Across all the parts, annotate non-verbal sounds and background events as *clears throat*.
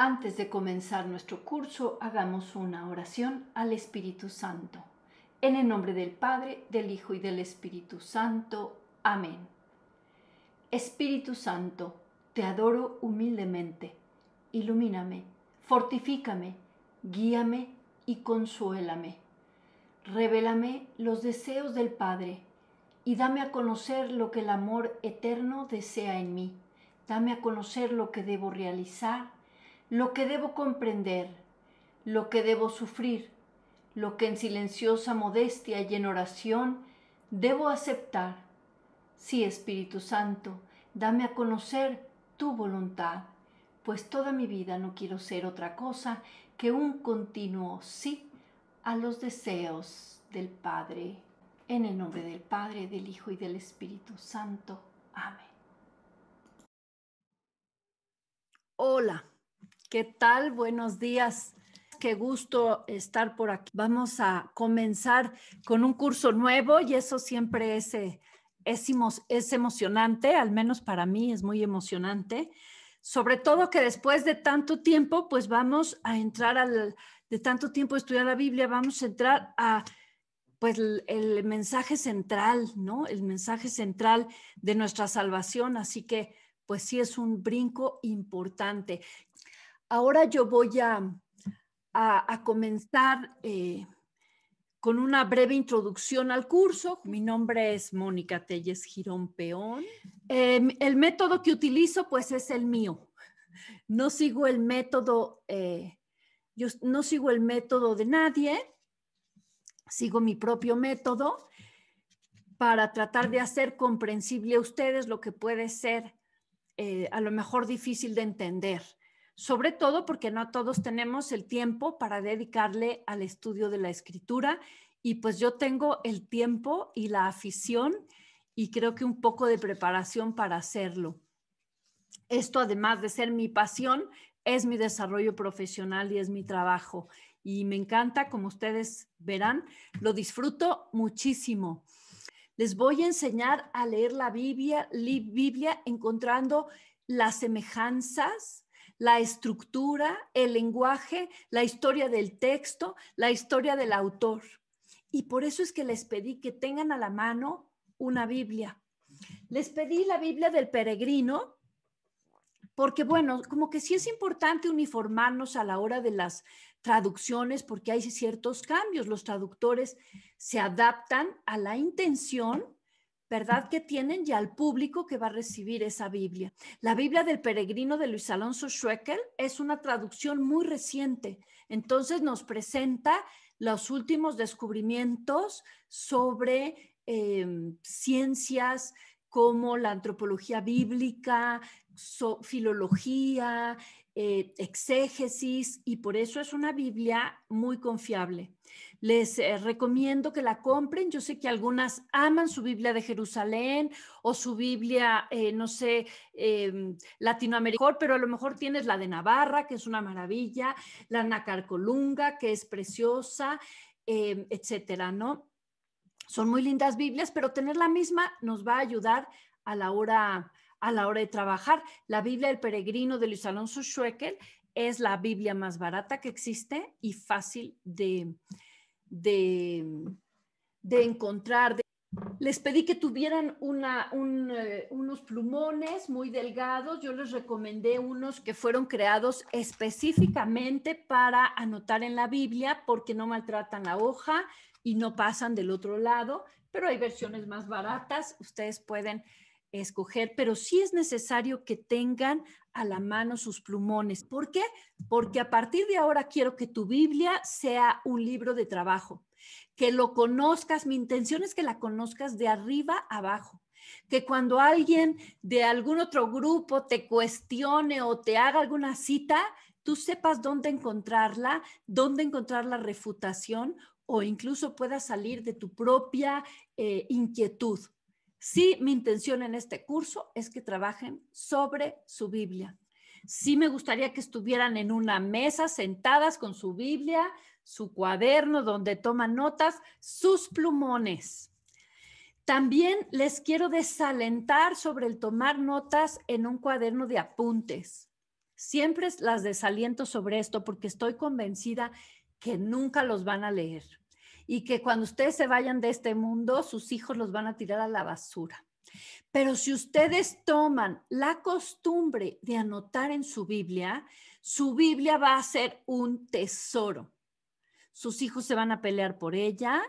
Antes de comenzar nuestro curso, hagamos una oración al Espíritu Santo. En el nombre del Padre, del Hijo y del Espíritu Santo. Amén. Espíritu Santo, te adoro humildemente. Ilumíname, fortifícame, guíame y consuélame. Revélame los deseos del Padre y dame a conocer lo que el amor eterno desea en mí. Dame a conocer lo que debo realizar lo que debo comprender, lo que debo sufrir, lo que en silenciosa modestia y en oración debo aceptar. Sí, Espíritu Santo, dame a conocer tu voluntad, pues toda mi vida no quiero ser otra cosa que un continuo sí a los deseos del Padre. En el nombre del Padre, del Hijo y del Espíritu Santo. Amén. Hola, ¿Qué tal? Buenos días. Qué gusto estar por aquí. Vamos a comenzar con un curso nuevo y eso siempre es, eh, es emocionante, al menos para mí es muy emocionante. Sobre todo que después de tanto tiempo, pues vamos a entrar al, de tanto tiempo estudiar la Biblia, vamos a entrar a pues el, mensaje central, ¿no? El mensaje central de nuestra salvación. Así que, pues sí, es un brinco importante. Ahora yo voy a, comenzar eh, con una breve introducción al curso. Mi nombre es Mónica Telles Girón Peón. Em, el método que utilizo pues es el mío. No sigo el método, eh, no sigo el método de nadie, sigo mi propio método para tratar de hacer comprensible a ustedes lo que puede ser eh, a lo mejor difícil de entender sobre todo porque no todos tenemos el tiempo para dedicarle al estudio de la escritura y pues yo tengo el tiempo y la afición y creo que un poco de preparación para hacerlo. Esto además de ser mi pasión, es mi desarrollo profesional y es mi trabajo y me encanta, como ustedes verán, lo disfruto muchísimo. Les voy a enseñar a leer la Biblia, Biblia encontrando las semejanzas la estructura, el lenguaje, la historia del texto, la historia del autor. Y por eso es que les pedí que tengan a la mano una Biblia. Les pedí la Biblia del peregrino porque, bueno, como que sí es importante uniformarnos a la hora de las traducciones porque hay ciertos cambios. Los traductores se adaptan a la intención ¿verdad? Que tienen ya al público que va a recibir esa Biblia. La Biblia del peregrino de Luis Alonso Schweckel es una traducción muy reciente, entonces nos presenta los últimos descubrimientos sobre em, ciencias como la antropología bíblica, filología, eh, exégesis, y por eso es una Biblia muy confiable. Les eh, recomiendo que la compren. Yo sé que algunas aman su Biblia de Jerusalén o su Biblia, eh, no sé, em, latinoamericana, pero a lo mejor tienes la de Navarra, que es una maravilla, la Nacarcolunga, que es preciosa, em, etcétera, ¿no? Son muy lindas Biblias, pero tener la misma nos va a ayudar a la hora a la hora de trabajar. La Biblia del Peregrino de Luis Alonso Schwecker es la Biblia más barata que existe y fácil de, de, encontrar. Les pedí que tuvieran eh, unos plumones muy delgados. Yo les recomendé unos que fueron creados específicamente para anotar en la Biblia porque no maltratan la hoja y no pasan del otro lado, pero hay versiones más baratas. Ustedes pueden escoger, pero sí es necesario que tengan a la mano sus plumones. ¿Por qué? Porque a partir de ahora quiero que tu Biblia sea un libro de trabajo, que lo conozcas. Mi intención es que la conozcas de arriba abajo que cuando alguien de algún otro grupo te cuestione o te haga alguna cita, tú sepas dónde encontrarla, dónde encontrar la refutación o incluso puedas salir de tu propia eh, inquietud. Sí, mi intención en este curso es que trabajen sobre su Biblia. Sí me gustaría que estuvieran en una mesa sentadas con su Biblia, su cuaderno donde toman notas, sus plumones. También les quiero desalentar sobre el tomar notas en un cuaderno de apuntes. Siempre las desaliento sobre esto porque estoy convencida que nunca los van a leer y que cuando ustedes se vayan de este mundo, sus hijos los van a tirar a la basura. Pero si ustedes toman la costumbre de anotar en su Biblia, su Biblia va a ser un tesoro. Sus hijos se van a pelear por ella,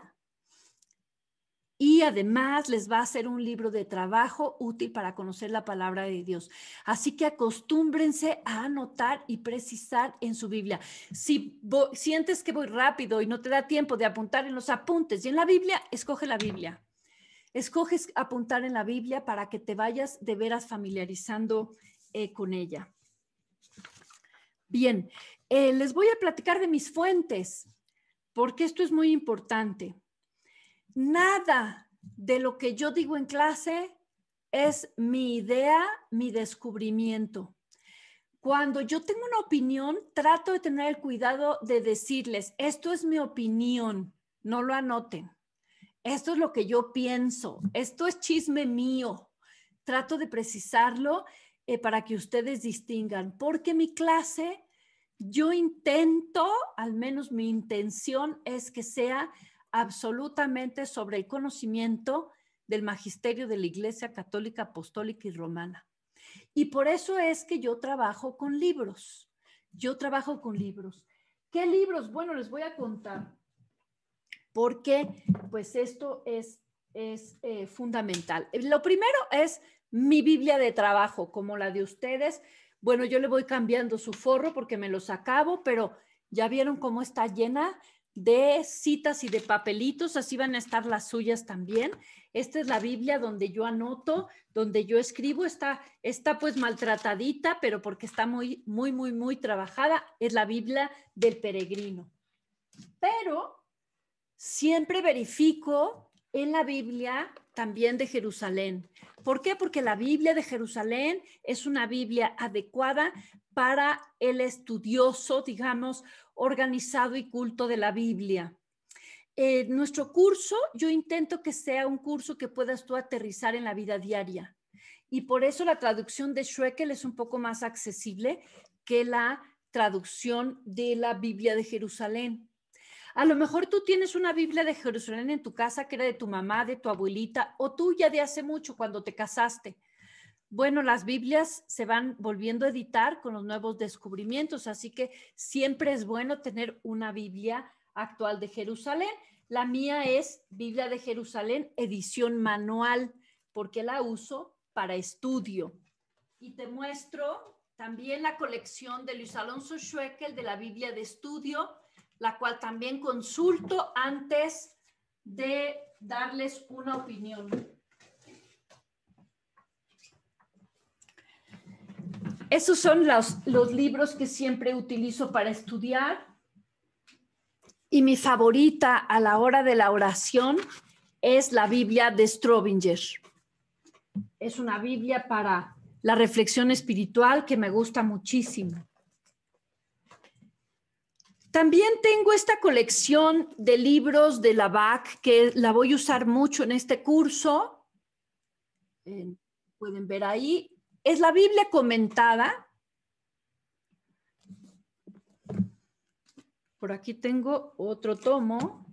y además les va a ser un libro de trabajo útil para conocer la palabra de Dios. Así que acostúmbrense a anotar y precisar en su Biblia. Si sientes que voy rápido y no te da tiempo de apuntar en los apuntes y en la Biblia, escoge la Biblia. Escoges apuntar en la Biblia para que te vayas de veras familiarizando eh, con ella. Bien, eh, les voy a platicar de mis fuentes, porque esto es muy importante nada de lo que yo digo en clase es mi idea, mi descubrimiento. Cuando yo tengo una opinión, trato de tener el cuidado de decirles, esto es mi opinión, no lo anoten. Esto es lo que yo pienso, esto es chisme mío. Trato de precisarlo eh, para que ustedes distingan, porque mi clase, yo intento, al menos mi intención es que sea absolutamente sobre el conocimiento del magisterio de la Iglesia Católica Apostólica y Romana. Y por eso es que yo trabajo con libros. Yo trabajo con libros. ¿Qué libros? Bueno, les voy a contar, porque pues esto es, es eh, fundamental. Lo primero es mi Biblia de trabajo, como la de ustedes. Bueno, yo le voy cambiando su forro porque me los acabo, pero ya vieron cómo está llena de citas y de papelitos, así van a estar las suyas también. Esta es la Biblia donde yo anoto, donde yo escribo, está, está pues maltratadita, pero porque está muy, muy, muy, muy trabajada, es la Biblia del peregrino. Pero siempre verifico en la Biblia también de Jerusalén. ¿Por qué? Porque la Biblia de Jerusalén es una Biblia adecuada para el estudioso, digamos, organizado y culto de la Biblia. Eh, nuestro curso, yo intento que sea un curso que puedas tú aterrizar en la vida diaria. Y por eso la traducción de Schreckel es un poco más accesible que la traducción de la Biblia de Jerusalén. A lo mejor tú tienes una Biblia de Jerusalén en tu casa que era de tu mamá, de tu abuelita o tuya de hace mucho cuando te casaste. Bueno, las Biblias se van volviendo a editar con los nuevos descubrimientos, así que siempre es bueno tener una Biblia actual de Jerusalén. La mía es Biblia de Jerusalén, edición manual, porque la uso para estudio. Y te muestro también la colección de Luis Alonso Schweckel de la Biblia de Estudio, la cual también consulto antes de darles una opinión. Esos son los, libros que siempre utilizo para estudiar. Y mi favorita a la hora de la oración es la Biblia de Strobinger. Es una Biblia para la reflexión espiritual que me gusta muchísimo. También tengo esta colección de libros de la BAC que la voy a usar mucho en este curso. Eh, pueden ver ahí. Es la Biblia comentada. Por aquí tengo otro tomo.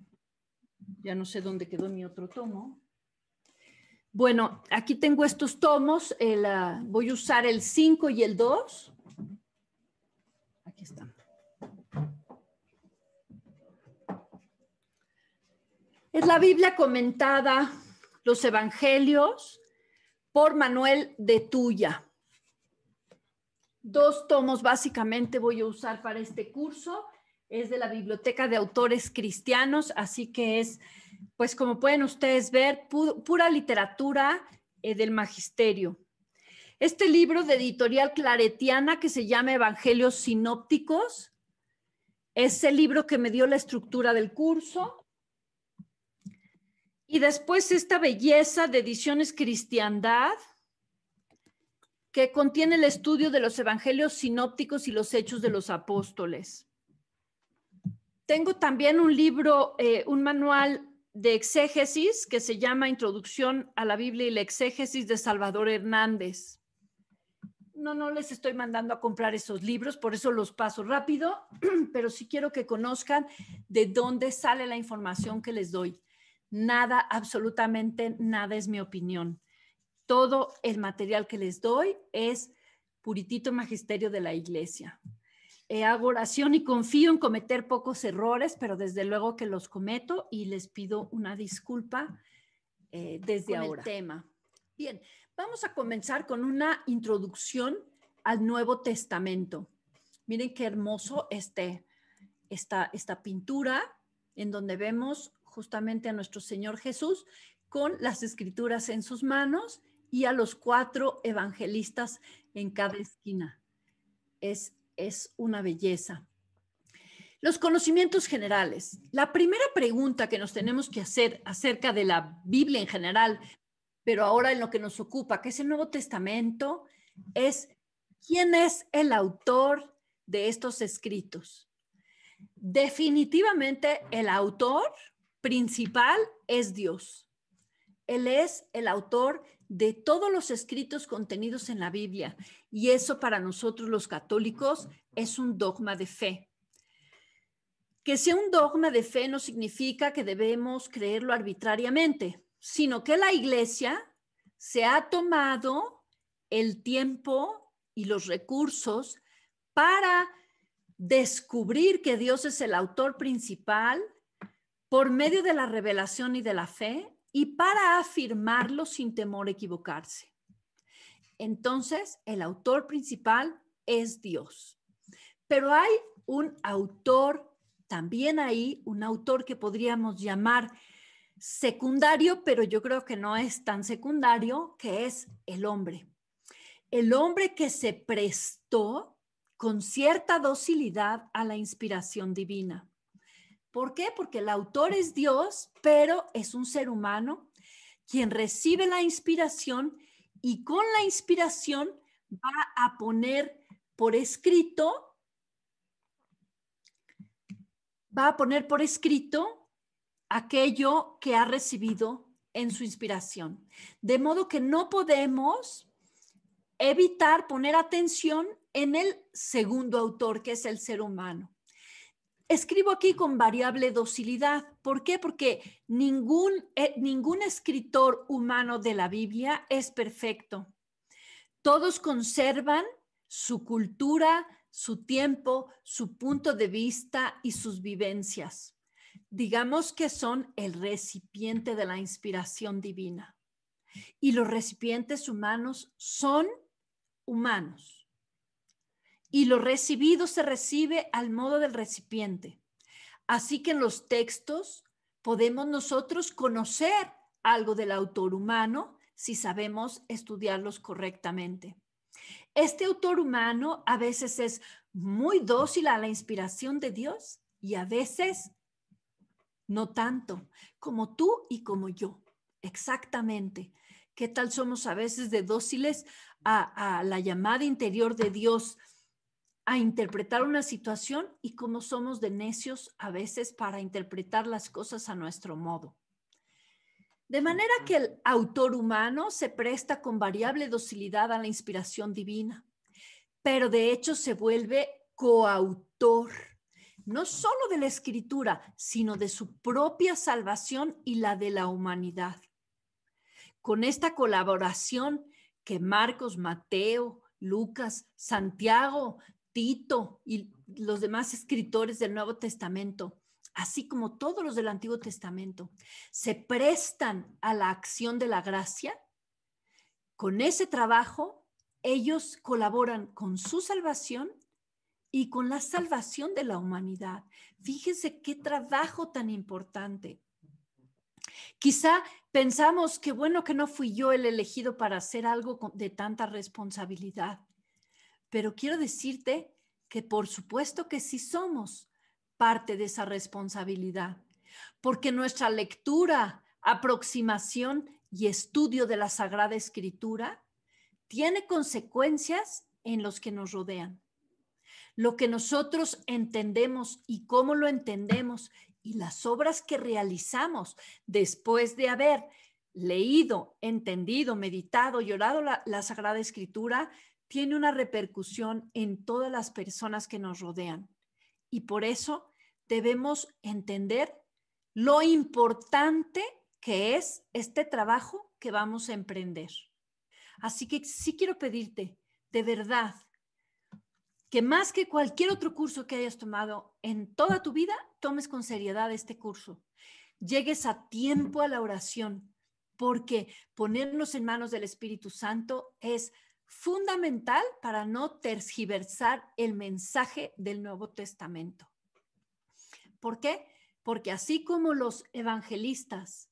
Ya no sé dónde quedó mi otro tomo. Bueno, aquí tengo estos tomos. Eh, voy a usar el 5 y el 2. Es la Biblia comentada, los Evangelios, por Manuel de Tuya. Dos tomos básicamente voy a usar para este curso. Es de la Biblioteca de Autores Cristianos, así que es, pues como pueden ustedes ver, pura literatura eh, del magisterio. Este libro de editorial claretiana que se llama Evangelios Sinópticos es el libro que me dio la estructura del curso y después esta belleza de ediciones Cristiandad, que contiene el estudio de los evangelios sinópticos y los hechos de los apóstoles. Tengo también un libro, eh, un manual de exégesis que se llama Introducción a la Biblia y la exégesis de Salvador Hernández. No, no les estoy mandando a comprar esos libros, por eso los paso rápido, *clears throat* pero sí quiero que conozcan de dónde sale la información que les doy nada, absolutamente nada es mi opinión. Todo el material que les doy es puritito magisterio de la iglesia. He eh, hago oración y confío en cometer pocos errores, pero desde luego que los cometo y les pido una disculpa eh, desde ahora. El tema. Bien, vamos a comenzar con una introducción al Nuevo Testamento. Miren qué hermoso este, esta, esta pintura en donde vemos justamente a nuestro Señor Jesús con las escrituras en sus manos y a los cuatro evangelistas en cada esquina. Es, es una belleza. Los conocimientos generales. La primera pregunta que nos tenemos que hacer acerca de la Biblia en general, pero ahora en lo que nos ocupa, que es el Nuevo Testamento, es quién es el autor de estos escritos. Definitivamente el autor principal es Dios. Él es el autor de todos los escritos contenidos en la Biblia y eso para nosotros los católicos es un dogma de fe. Que sea un dogma de fe no significa que debemos creerlo arbitrariamente, sino que la Iglesia se ha tomado el tiempo y los recursos para descubrir que Dios es el autor principal por medio de la revelación y de la fe y para afirmarlo sin temor a equivocarse. Entonces, el autor principal es Dios. Pero hay un autor, también ahí, un autor que podríamos llamar secundario, pero yo creo que no es tan secundario, que es el hombre. El hombre que se prestó con cierta docilidad a la inspiración divina. ¿Por qué? Porque el autor es Dios, pero es un ser humano quien recibe la inspiración y con la inspiración va a poner por escrito, va a poner por escrito aquello que ha recibido en su inspiración. De modo que no podemos evitar poner atención en el segundo autor, que es el ser humano escribo aquí con variable docilidad. ¿Por qué? Porque ningún, eh, ningún escritor humano de la Biblia es perfecto. Todos conservan su cultura, su tiempo, su punto de vista y sus vivencias. Digamos que son el recipiente de la inspiración divina. Y los recipientes humanos son humanos y lo recibido se recibe al modo del recipiente. Así que en los textos podemos nosotros conocer algo del autor humano si sabemos estudiarlos correctamente. Este autor humano a veces es muy dócil a la inspiración de Dios y a veces no tanto, como tú y como yo. Exactamente. ¿Qué tal somos a veces de dóciles a, la llamada interior de Dios a interpretar una situación y cómo somos de necios a veces para interpretar las cosas a nuestro modo. De manera que el autor humano se presta con variable docilidad a la inspiración divina, pero de hecho se vuelve coautor, no solo de la escritura, sino de su propia salvación y la de la humanidad. Con esta colaboración que Marcos, Mateo, Lucas, Santiago, y los demás escritores del Nuevo Testamento, así como todos los del Antiguo Testamento, se prestan a la acción de la gracia, con ese trabajo ellos colaboran con su salvación y con la salvación de la humanidad. Fíjense qué trabajo tan importante. Quizá pensamos que bueno que no fui yo el elegido para hacer algo de tanta responsabilidad, pero quiero decirte que por supuesto que sí somos parte de esa responsabilidad, porque nuestra lectura, aproximación y estudio de la Sagrada Escritura tiene consecuencias en los que nos rodean. Lo que nosotros entendemos y cómo lo entendemos y las obras que realizamos después de haber leído, entendido, meditado y orado la, la Sagrada Escritura tiene una repercusión en todas las personas que nos rodean. Y por eso debemos entender lo importante que es este trabajo que vamos a emprender. Así que sí quiero pedirte, de verdad, que más que cualquier otro curso que hayas tomado en toda tu vida, tomes con seriedad este curso. Llegues a tiempo a la oración, porque ponernos en manos del Espíritu Santo es fundamental para no tergiversar el mensaje del Nuevo Testamento. ¿Por qué? Porque así como los evangelistas,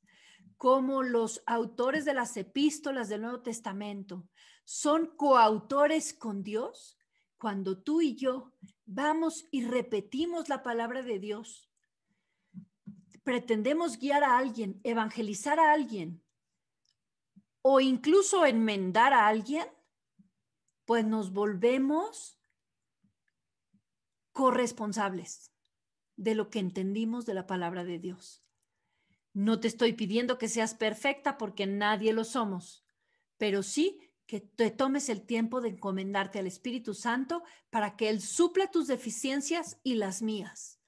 como los autores de las epístolas del Nuevo Testamento son coautores con Dios, cuando tú y yo vamos y repetimos la palabra de Dios, pretendemos guiar a alguien, evangelizar a alguien o incluso enmendar a alguien, pues nos volvemos corresponsables de lo que entendimos de la palabra de Dios. No te estoy pidiendo que seas perfecta porque nadie lo somos, pero sí que te tomes el tiempo de encomendarte al Espíritu Santo para que Él supla tus deficiencias y las mías.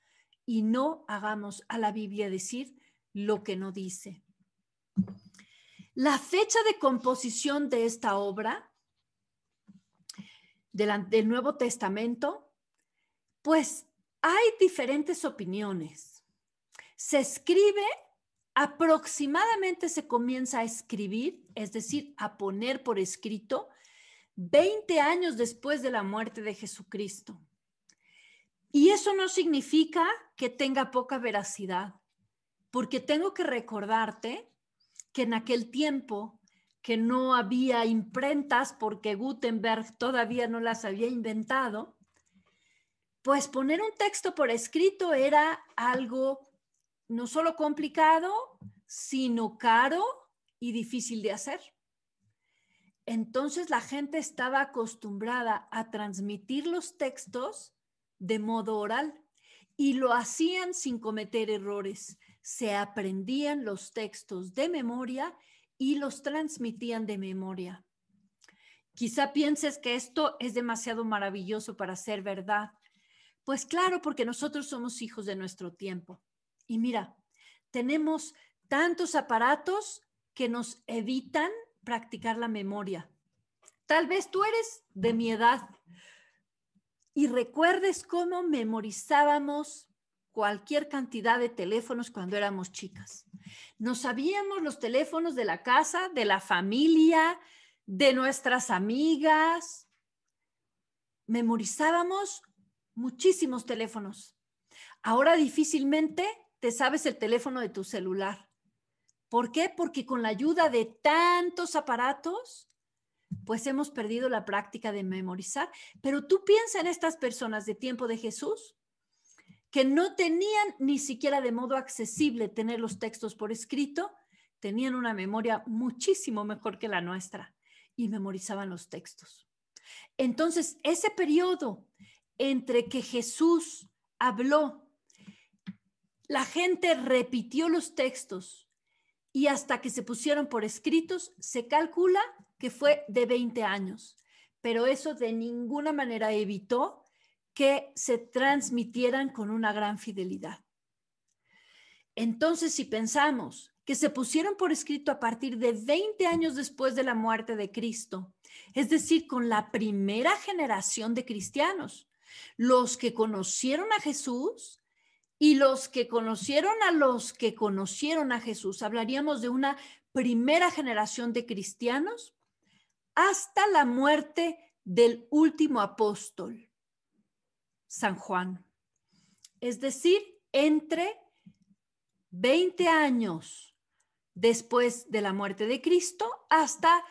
Y no hagamos a la Biblia decir lo que no dice. La fecha de composición de esta obra del, Nuevo Testamento, pues hay diferentes opiniones. Se escribe, aproximadamente se comienza a escribir, es decir, a poner por escrito, 20 años después de la muerte de Jesucristo. Y eso no significa que tenga poca veracidad, porque tengo que recordarte que en aquel tiempo que no había imprentas porque Gutenberg todavía no las había inventado, pues poner un texto por escrito era algo no solo complicado, sino caro y difícil de hacer. Entonces la gente estaba acostumbrada a transmitir los textos de modo oral y lo hacían sin cometer errores. Se aprendían los textos de memoria y los transmitían de memoria. Quizá pienses que esto es demasiado maravilloso para ser verdad. Pues claro, porque nosotros somos hijos de nuestro tiempo. Y mira, tenemos tantos aparatos que nos evitan practicar la memoria. Tal vez tú eres de mi edad y recuerdes cómo memorizábamos cualquier cantidad de teléfonos cuando éramos chicas. no sabíamos los teléfonos de la casa, de la familia, de nuestras amigas. Memorizábamos muchísimos teléfonos. Ahora difícilmente te sabes el teléfono de tu celular. ¿Por qué? Porque con la ayuda de tantos aparatos, pues hemos perdido la práctica de memorizar. Pero tú piensa en estas personas de tiempo de Jesús que no tenían ni siquiera de modo accesible tener los textos por escrito, tenían una memoria muchísimo mejor que la nuestra y memorizaban los textos. Entonces, ese periodo entre que Jesús habló, la gente repitió los textos y hasta que se pusieron por escritos, se calcula que fue de 20 años, pero eso de ninguna manera evitó que se transmitieran con una gran fidelidad. Entonces, si pensamos que se pusieron por escrito a partir de 20 años después de la muerte de Cristo, es decir, con la primera generación de cristianos, los que conocieron a Jesús y los que conocieron a los que conocieron a Jesús, hablaríamos de una primera generación de cristianos hasta la muerte del último apóstol San Juan. Es decir, entre 20 años después de la muerte de Cristo hasta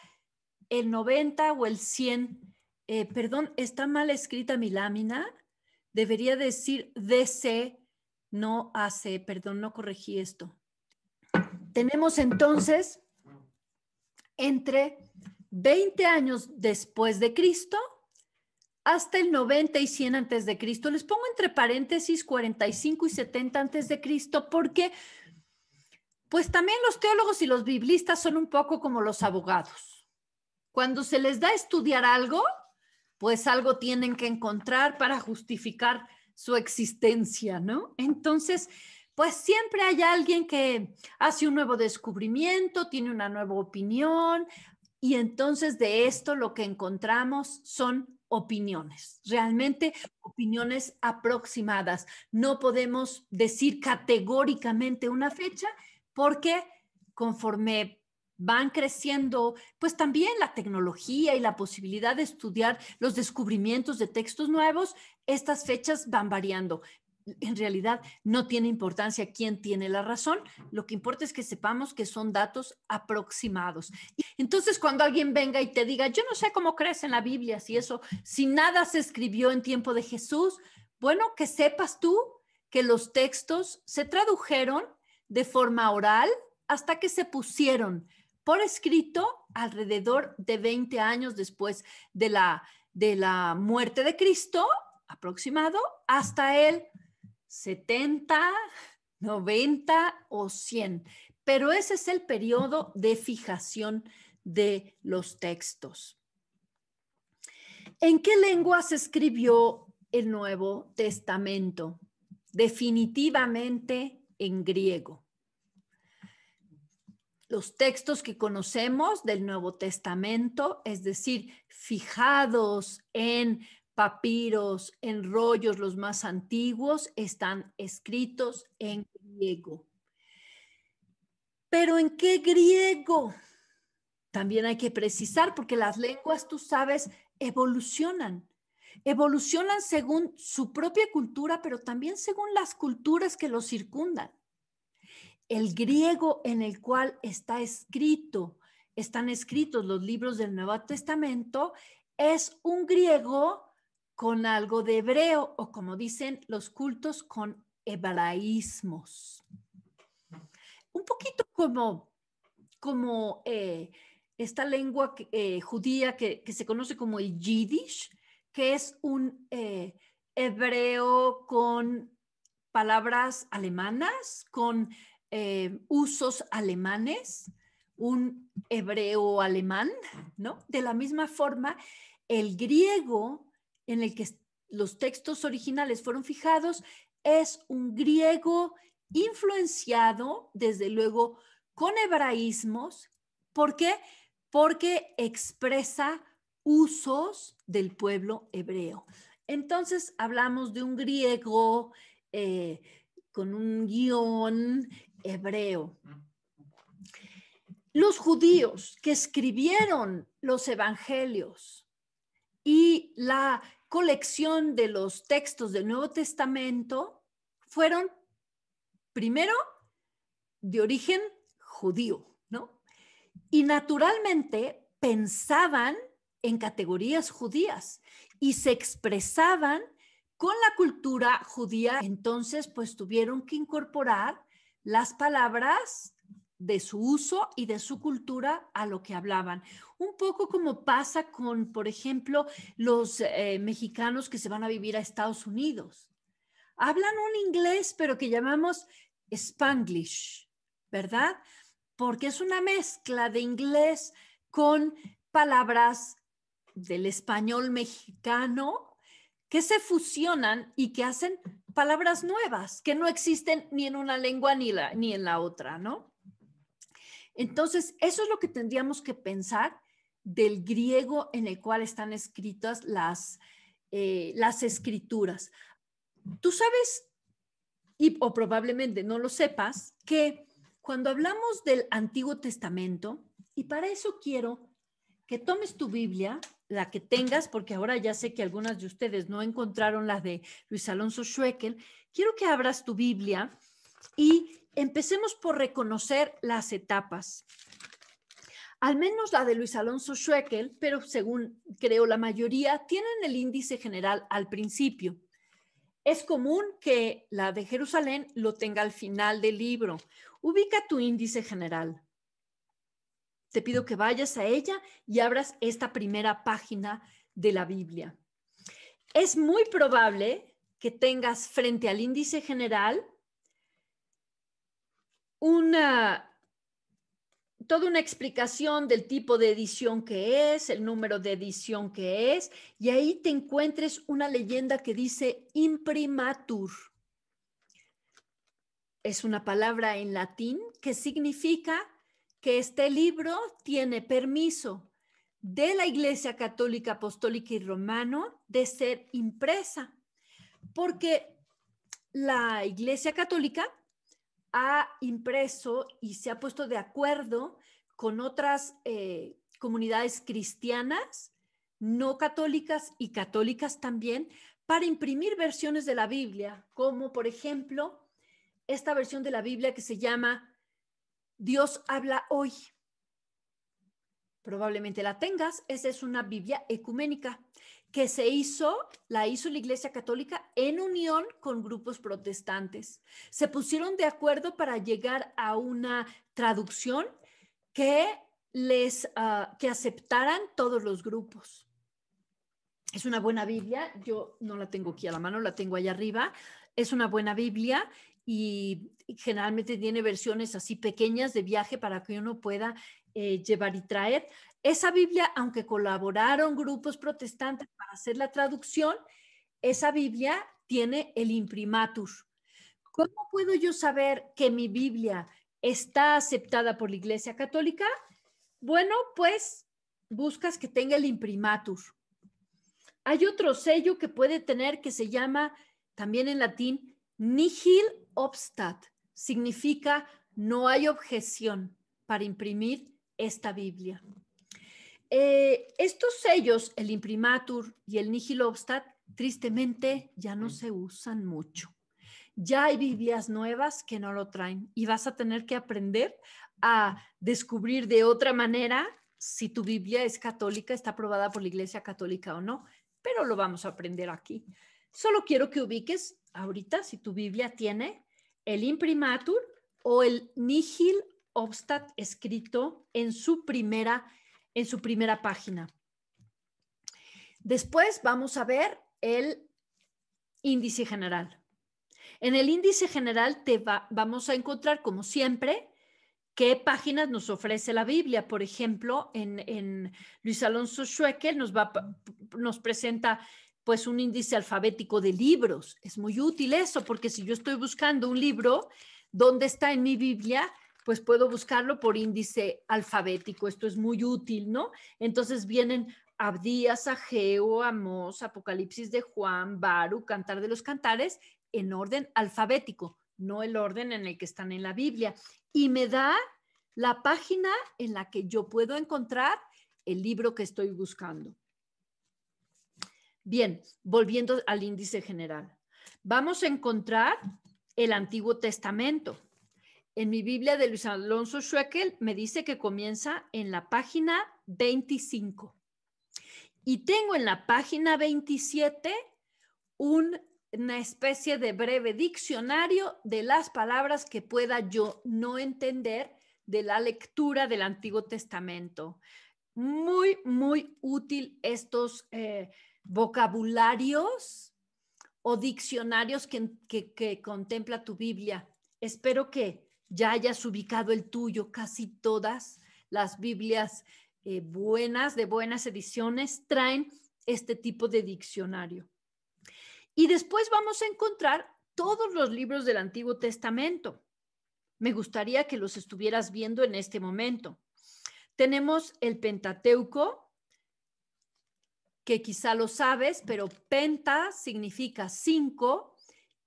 el 90 o el 100. Eh, perdón, está mal escrita mi lámina. Debería decir DC, no AC. Perdón, no corregí esto. Tenemos entonces entre 20 años después de Cristo hasta el 90 y 100 antes de Cristo. Les pongo entre paréntesis 45 y 70 antes de Cristo porque pues también los teólogos y los biblistas son un poco como los abogados. Cuando se les da a estudiar algo, pues algo tienen que encontrar para justificar su existencia, ¿no? Entonces, pues siempre hay alguien que hace un nuevo descubrimiento, tiene una nueva opinión, y entonces de esto lo que encontramos son opiniones, realmente opiniones aproximadas. No podemos decir categóricamente una fecha porque conforme van creciendo, pues también la tecnología y la posibilidad de estudiar los descubrimientos de textos nuevos, estas fechas van variando, en realidad no tiene importancia quién tiene la razón, lo que importa es que sepamos que son datos aproximados. Entonces, cuando alguien venga y te diga, yo no sé cómo crees en la Biblia, si eso, si nada se escribió en tiempo de Jesús, bueno, que sepas tú que los textos se tradujeron de forma oral hasta que se pusieron por escrito alrededor de 20 años después de la, de la muerte de Cristo aproximado hasta el 70, 90 o 100. Pero ese es el periodo de fijación de los textos. ¿En qué lengua se escribió el Nuevo Testamento? Definitivamente en griego. Los textos que conocemos del Nuevo Testamento, es decir, fijados en papiros, en rollos los más antiguos, están escritos en griego. Pero ¿en qué griego? También hay que precisar, porque las lenguas, tú sabes, evolucionan. Evolucionan según su propia cultura, pero también según las culturas que los circundan. El griego en el cual está escrito, están escritos los libros del Nuevo Testamento, es un griego con algo de hebreo o como dicen los cultos con hebraísmos. Un poquito como, como eh, esta lengua eh, judía que, se conoce como el yiddish, que es un eh, hebreo con palabras alemanas, con usos alemanes, un hebreo alemán, ¿no? De la misma forma, el griego en el que los textos originales fueron fijados es un griego influenciado, desde luego, con hebraísmos. ¿Por qué? Porque expresa usos del pueblo hebreo. Entonces hablamos de un griego eh, con un guión hebreo. Los judíos que escribieron los evangelios y la colección de los textos del Nuevo Testamento fueron, primero, de origen judío, ¿no? Y naturalmente pensaban en categorías judías y se expresaban con la cultura judía. Entonces, pues tuvieron que incorporar las palabras de su uso y de su cultura a lo que hablaban. Un poco como pasa con, por ejemplo, los eh, mexicanos que se van a vivir a Estados Unidos. Hablan un inglés, pero que llamamos spanglish, ¿verdad? Porque es una mezcla de inglés con palabras del español mexicano que se fusionan y que hacen palabras nuevas que no existen ni en una lengua ni, ni en la otra, ¿no? Entonces, eso es lo que tendríamos que pensar del griego en el cual están escritas las, eh, las escrituras. Tú sabes, y, o probablemente no lo sepas, que cuando hablamos del Antiguo Testamento, y para eso quiero que tomes tu Biblia, la que tengas, porque ahora ya sé que algunas de ustedes no encontraron la de Luis Alonso Schweckel, quiero que abras tu Biblia y Empecemos por reconocer las etapas. Al menos la de Luis Alonso Schweckel, pero según creo la mayoría, tienen el índice general al principio. Es común que la de Jerusalén lo tenga al final del libro. Ubica tu índice general. Te pido que vayas a ella y abras esta primera página de la Biblia. Es muy probable que tengas frente al índice general una toda una explicación del tipo de edición que es, el número de edición que es, y ahí te encuentres una leyenda que dice imprimatur. Es una palabra en latín que significa que este libro tiene permiso de la Iglesia Católica Apostólica y Romano de ser impresa, porque la Iglesia Católica ha impreso y se ha puesto de acuerdo con otras eh, comunidades cristianas, no católicas y católicas también, para imprimir versiones de la Biblia, como por ejemplo esta versión de la Biblia que se llama Dios habla hoy. Probablemente la tengas, esa es una Biblia ecuménica que se hizo, la hizo la Iglesia Católica en unión con grupos protestantes. Se pusieron de acuerdo para llegar a una traducción que les ah, que aceptaran todos los grupos. Es una buena Biblia, yo no la tengo aquí a la mano, la tengo allá arriba. Es una buena Biblia y generalmente tiene versiones así pequeñas de viaje para que uno pueda eh, llevar y traer. Esa Biblia, aunque colaboraron grupos protestantes para hacer la traducción, esa Biblia tiene el imprimatur. ¿Cómo puedo yo saber que mi Biblia está aceptada por la Iglesia Católica? Bueno, pues buscas que tenga el imprimatur. Hay otro sello que puede tener que se llama también en latín nihil obstat, significa no hay objeción para imprimir esta Biblia. Eh, estos sellos, el imprimatur y el nihil obstat, tristemente ya no mm. se usan mucho. Ya hay Biblias nuevas que no lo traen y vas a tener que aprender a descubrir de otra manera si tu Biblia es católica, está aprobada por la Iglesia Católica o no, pero lo vamos a aprender aquí. Solo quiero que ubiques ahorita si tu Biblia tiene el imprimatur o el nihil obstat escrito en su primera en su primera página. Después vamos a ver el índice general. En el índice general te vamos a encontrar, como siempre, qué páginas nos ofrece la Biblia. Por ejemplo, en, Luis Alonso Schueckel nos, nos presenta pues un índice alfabético de libros. Es muy útil eso, porque si yo estoy buscando un libro, ¿dónde está en mi Biblia? pues puedo buscarlo por índice alfabético. Esto es muy útil, ¿no? Entonces vienen Abdías, Ageo, Amos Apocalipsis de Juan, Baru, Cantar de los Cantares, en orden alfabético, no el orden en el que están en la Biblia. Y me da la página en la que yo puedo encontrar el libro que estoy buscando. Bien, volviendo al índice general. Vamos a encontrar el Antiguo Testamento en mi Biblia de Luis Alonso Schueckel me dice que comienza en la página 25. Y tengo en la página 27 una especie de breve diccionario de las palabras que pueda yo no entender de la lectura del Antiguo Testamento. Muy, muy útil estos eh, vocabularios o diccionarios que contempla tu Biblia. Espero que ya hayas ubicado el tuyo. Casi todas las Biblias eh, buenas, de buenas ediciones, traen este tipo de diccionario. Y después vamos a encontrar todos los libros del Antiguo Testamento. Me gustaría que los estuvieras viendo en este momento. Tenemos el Pentateuco, que quizá lo sabes, pero penta significa cinco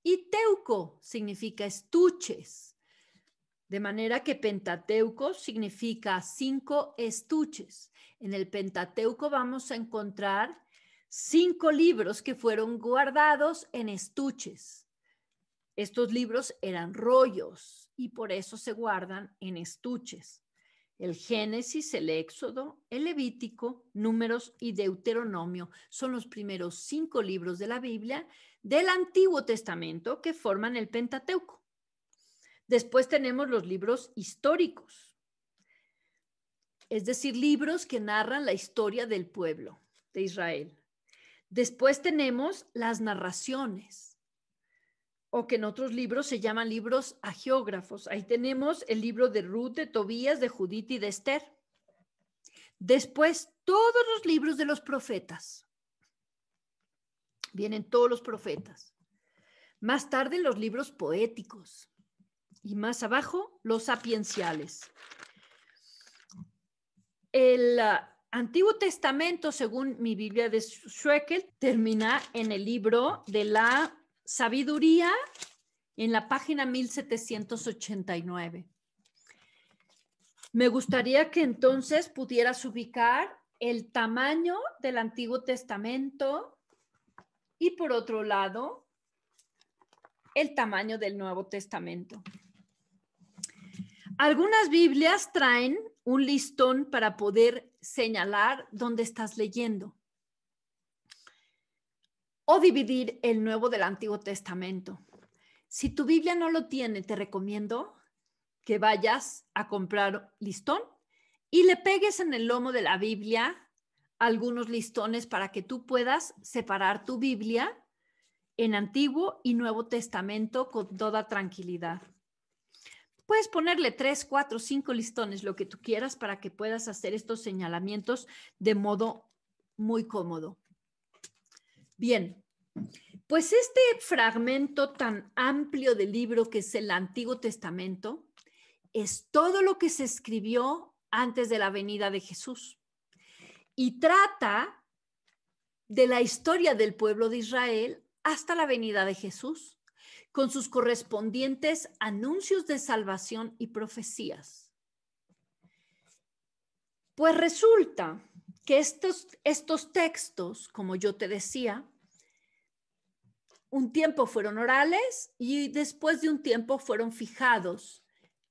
y teuco significa estuches. De manera que Pentateuco significa cinco estuches. En el Pentateuco vamos a encontrar cinco libros que fueron guardados en estuches. Estos libros eran rollos y por eso se guardan en estuches. El Génesis, el Éxodo, el Levítico, Números y Deuteronomio son los primeros cinco libros de la Biblia del Antiguo Testamento que forman el Pentateuco. Después tenemos los libros históricos, es decir, libros que narran la historia del pueblo de Israel. Después tenemos las narraciones, o que en otros libros se llaman libros agiógrafos. Ahí tenemos el libro de Ruth, de Tobías, de Judith y de Esther. Después, todos los libros de los profetas. Vienen todos los profetas. Más tarde, los libros poéticos, y más abajo los sapienciales. El ah, Antiguo Testamento, según mi Biblia de Schweckel, termina en el libro de la sabiduría en la página 1789. Me gustaría que entonces pudieras ubicar el tamaño del Antiguo Testamento y por otro lado, el tamaño del Nuevo Testamento. Algunas Biblias traen un listón para poder señalar dónde estás leyendo o dividir el Nuevo del Antiguo Testamento. Si tu Biblia no lo tiene, te recomiendo que vayas a comprar listón y le pegues en el lomo de la Biblia algunos listones para que tú puedas separar tu Biblia en Antiguo y Nuevo Testamento con toda tranquilidad. Puedes ponerle tres, cuatro, cinco listones, lo que tú quieras, para que puedas hacer estos señalamientos de modo muy cómodo. Bien, pues este fragmento tan amplio del libro que es el Antiguo Testamento es todo lo que se escribió antes de la venida de Jesús y trata de la historia del pueblo de Israel hasta la venida de Jesús con sus correspondientes anuncios de salvación y profecías. Pues resulta que estos, estos textos, como yo te decía, un tiempo fueron orales y después de un tiempo fueron fijados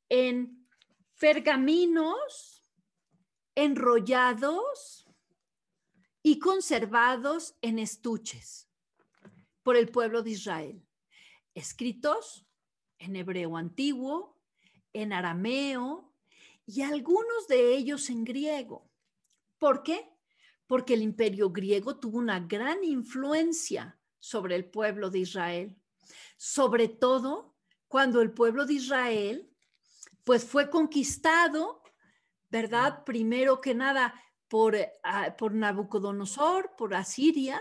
en pergaminos, enrollados y conservados en estuches por el pueblo de Israel escritos en hebreo antiguo, en arameo y algunos de ellos en griego. ¿Por qué? Porque el imperio griego tuvo una gran influencia sobre el pueblo de Israel, sobre todo cuando el pueblo de Israel pues fue conquistado, ¿verdad? Primero que nada por, ah, por Nabucodonosor, por Asiria,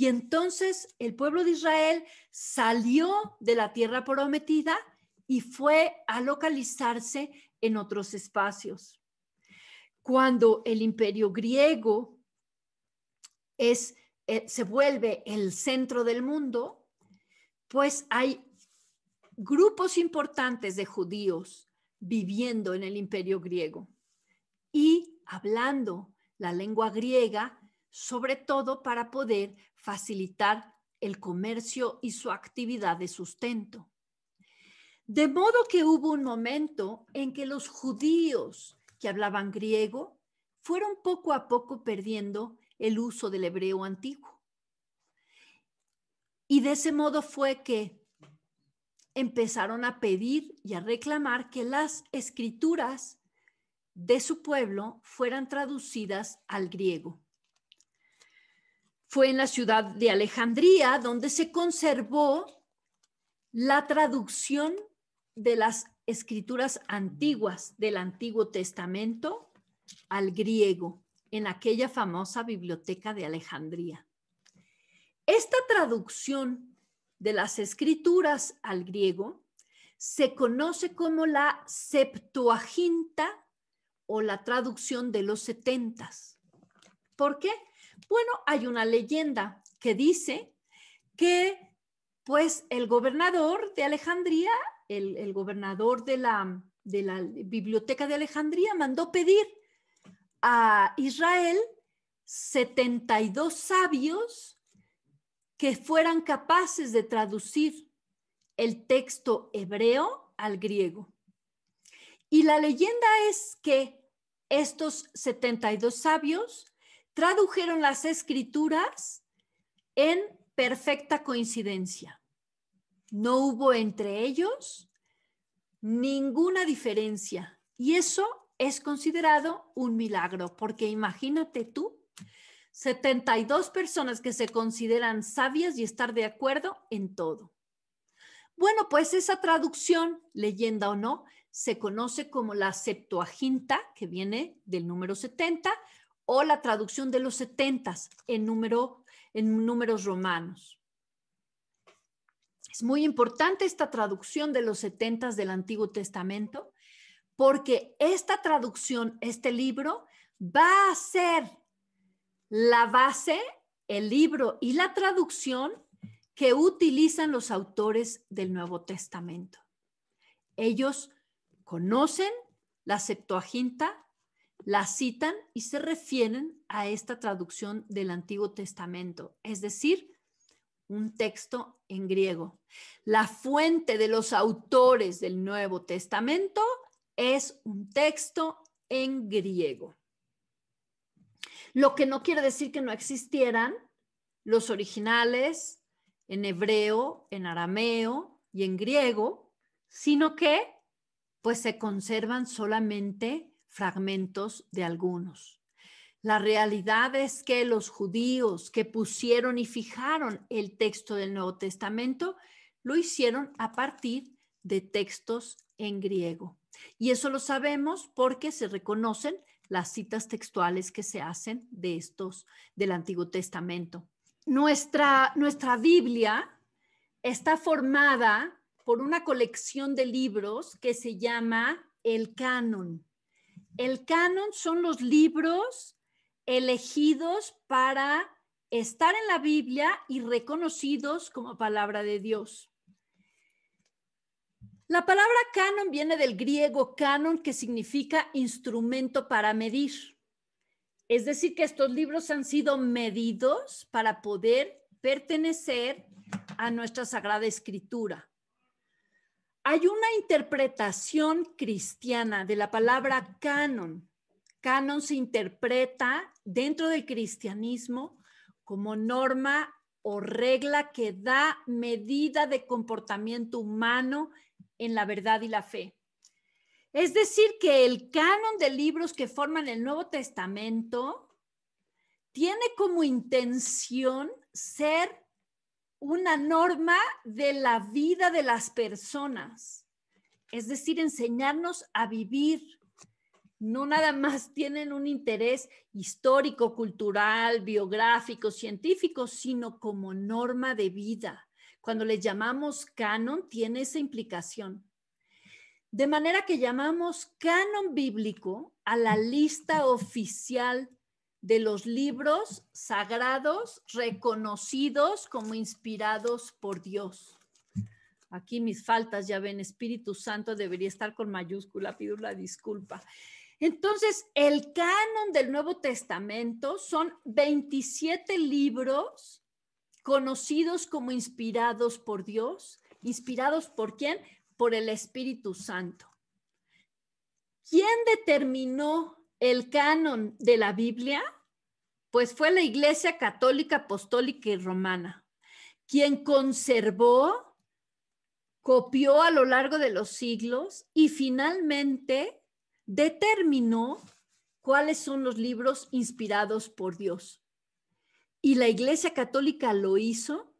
y entonces el pueblo de Israel salió de la tierra prometida y fue a localizarse en otros espacios. Cuando el imperio griego es, eh, se vuelve el centro del mundo, pues hay grupos importantes de judíos viviendo en el imperio griego y hablando la lengua griega, sobre todo para poder facilitar el comercio y su actividad de sustento. De modo que hubo un momento en que los judíos que hablaban griego fueron poco a poco perdiendo el uso del hebreo antiguo. Y de ese modo fue que empezaron a pedir y a reclamar que las escrituras de su pueblo fueran traducidas al griego fue en la ciudad de Alejandría, donde se conservó la traducción de las escrituras antiguas del Antiguo Testamento al griego en aquella famosa biblioteca de Alejandría. Esta traducción de las escrituras al griego se conoce como la Septuaginta o la traducción de los setentas. ¿Por qué? Bueno, hay una leyenda que dice que pues el gobernador de Alejandría, el, gobernador de la, de la Biblioteca de Alejandría, mandó pedir a Israel 72 sabios que fueran capaces de traducir el texto hebreo al griego. Y la leyenda es que estos 72 sabios tradujeron las escrituras en perfecta coincidencia. No hubo entre ellos ninguna diferencia y eso es considerado un milagro, porque imagínate tú, 72 personas que se consideran sabias y estar de acuerdo en todo. Bueno, pues esa traducción, leyenda o no, se conoce como la Septuaginta, que viene del número 70, o la traducción de los setentas en, en números romanos. Es muy importante esta traducción de los setentas del Antiguo Testamento porque esta traducción, este libro, va a ser la base, el libro y la traducción que utilizan los autores del Nuevo Testamento. Ellos conocen la Septuaginta la citan y se refieren a esta traducción del Antiguo Testamento, es decir, un texto en griego. La fuente de los autores del Nuevo Testamento es un texto en griego. Lo que no quiere decir que no existieran los originales en hebreo, en arameo y en griego, sino que pues se conservan solamente fragmentos de algunos. La realidad es que los judíos que pusieron y fijaron el texto del Nuevo Testamento lo hicieron a partir de textos en griego. Y eso lo sabemos porque se reconocen las citas textuales que se hacen de estos del Antiguo Testamento. Nuestra, nuestra Biblia está formada por una colección de libros que se llama el canon. El canon son los libros elegidos para estar en la Biblia y reconocidos como palabra de Dios. La palabra canon viene del griego canon, que significa instrumento para medir. Es decir, que estos libros han sido medidos para poder pertenecer a nuestra Sagrada Escritura hay una interpretación cristiana de la palabra canon. Canon se interpreta dentro del cristianismo como norma o regla que da medida de comportamiento humano en la verdad y la fe. Es decir, que el canon de libros que forman el Nuevo Testamento tiene como intención ser una norma de la vida de las personas, es decir, enseñarnos a vivir. No nada más tienen un interés histórico, cultural, biográfico, científico, sino como norma de vida. Cuando le llamamos canon, tiene esa implicación. De manera que llamamos canon bíblico a la lista oficial de los libros sagrados reconocidos como inspirados por Dios. Aquí mis faltas, ya ven, Espíritu Santo debería estar con mayúscula, pido la disculpa. Entonces, el canon del Nuevo Testamento son 27 libros conocidos como inspirados por Dios. ¿Inspirados por quién? Por el Espíritu Santo. ¿Quién determinó el canon de la Biblia, pues fue la Iglesia Católica, Apostólica y Romana, quien conservó, copió a lo largo de los siglos y finalmente determinó cuáles son los libros inspirados por Dios. Y la Iglesia Católica lo hizo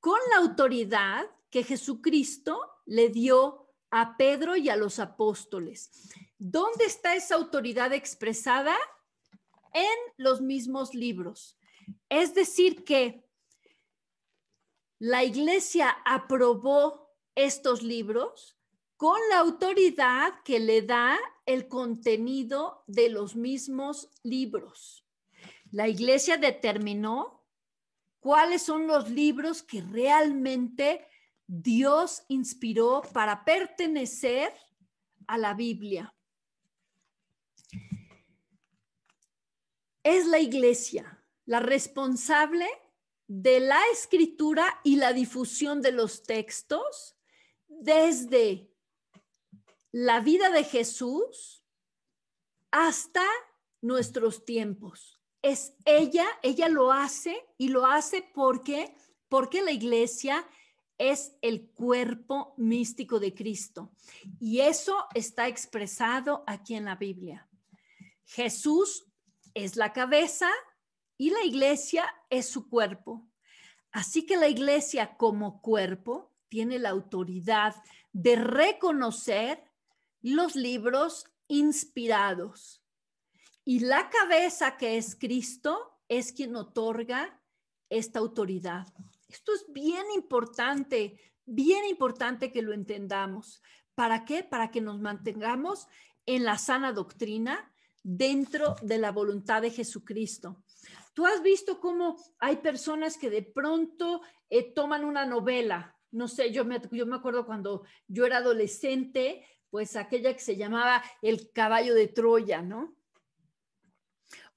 con la autoridad que Jesucristo le dio a Pedro y a los apóstoles. ¿Dónde está esa autoridad expresada? En los mismos libros. Es decir, que la iglesia aprobó estos libros con la autoridad que le da el contenido de los mismos libros. La iglesia determinó cuáles son los libros que realmente Dios inspiró para pertenecer a la Biblia. es la iglesia la responsable de la escritura y la difusión de los textos desde la vida de Jesús hasta nuestros tiempos. Es ella, ella lo hace y lo hace porque porque la iglesia es el cuerpo místico de Cristo y eso está expresado aquí en la Biblia. Jesús es la cabeza y la iglesia es su cuerpo. Así que la iglesia como cuerpo tiene la autoridad de reconocer los libros inspirados. Y la cabeza que es Cristo es quien otorga esta autoridad. Esto es bien importante, bien importante que lo entendamos. ¿Para qué? Para que nos mantengamos en la sana doctrina dentro de la voluntad de Jesucristo. Tú has visto cómo hay personas que de pronto eh, toman una novela. No sé, yo me, yo me acuerdo cuando yo era adolescente, pues aquella que se llamaba El caballo de Troya, ¿no?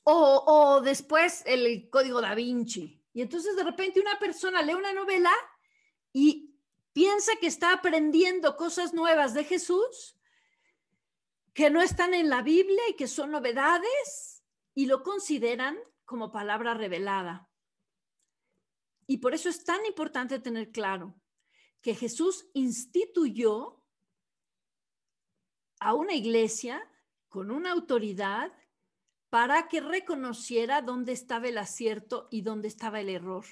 O, o después el código da Vinci. Y entonces de repente una persona lee una novela y piensa que está aprendiendo cosas nuevas de Jesús que no están en la Biblia y que son novedades y lo consideran como palabra revelada. Y por eso es tan importante tener claro que Jesús instituyó a una iglesia con una autoridad para que reconociera dónde estaba el acierto y dónde estaba el error.